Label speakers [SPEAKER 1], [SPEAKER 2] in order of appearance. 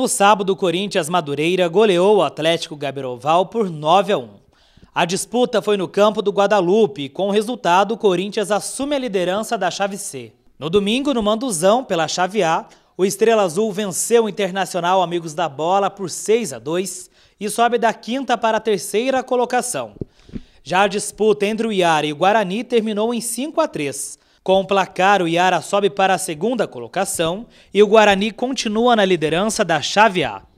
[SPEAKER 1] No sábado, o Corinthians Madureira goleou o Atlético Gabiroval por 9 a 1. A disputa foi no campo do Guadalupe com o resultado, o Corinthians assume a liderança da chave C. No domingo, no Manduzão, pela chave A, o Estrela Azul venceu o Internacional Amigos da Bola por 6 a 2 e sobe da quinta para a terceira colocação. Já a disputa entre o Iara e o Guarani terminou em 5 a 3 com o placar, o Iara sobe para a segunda colocação e o Guarani continua na liderança
[SPEAKER 2] da chave A.